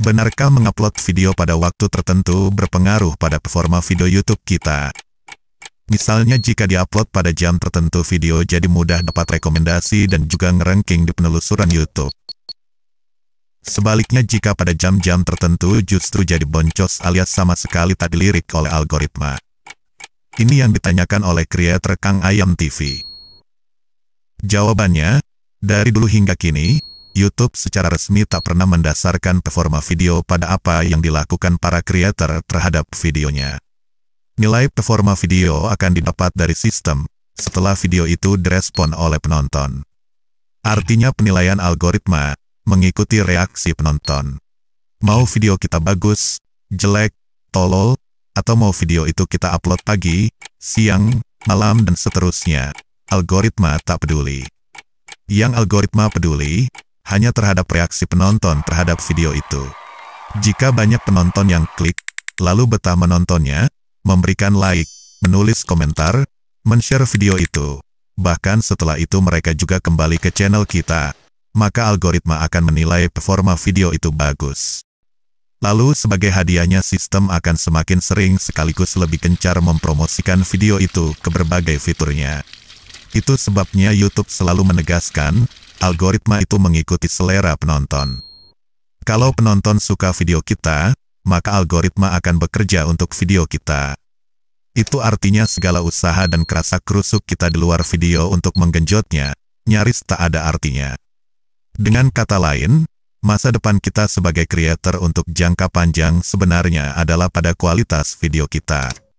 Benarkah mengupload video pada waktu tertentu berpengaruh pada performa video YouTube kita? Misalnya jika diupload pada jam tertentu video jadi mudah dapat rekomendasi dan juga ngeranking di penelusuran YouTube. Sebaliknya jika pada jam-jam tertentu justru jadi boncos alias sama sekali tak dilirik oleh algoritma. Ini yang ditanyakan oleh kreator Kang Ayam TV. Jawabannya, dari dulu hingga kini, YouTube secara resmi tak pernah mendasarkan performa video pada apa yang dilakukan para kreator terhadap videonya. Nilai performa video akan didapat dari sistem setelah video itu direspon oleh penonton. Artinya penilaian algoritma mengikuti reaksi penonton. Mau video kita bagus, jelek, tolol, atau mau video itu kita upload pagi, siang, malam dan seterusnya. Algoritma tak peduli. Yang algoritma peduli hanya terhadap reaksi penonton terhadap video itu. Jika banyak penonton yang klik, lalu betah menontonnya, memberikan like, menulis komentar, men-share video itu. Bahkan setelah itu mereka juga kembali ke channel kita, maka algoritma akan menilai performa video itu bagus. Lalu sebagai hadiahnya sistem akan semakin sering sekaligus lebih gencar mempromosikan video itu ke berbagai fiturnya. Itu sebabnya YouTube selalu menegaskan, algoritma itu mengikuti selera penonton. Kalau penonton suka video kita, maka algoritma akan bekerja untuk video kita. Itu artinya segala usaha dan kerasa kerusuk kita di luar video untuk menggenjotnya, nyaris tak ada artinya. Dengan kata lain, masa depan kita sebagai kreator untuk jangka panjang sebenarnya adalah pada kualitas video kita.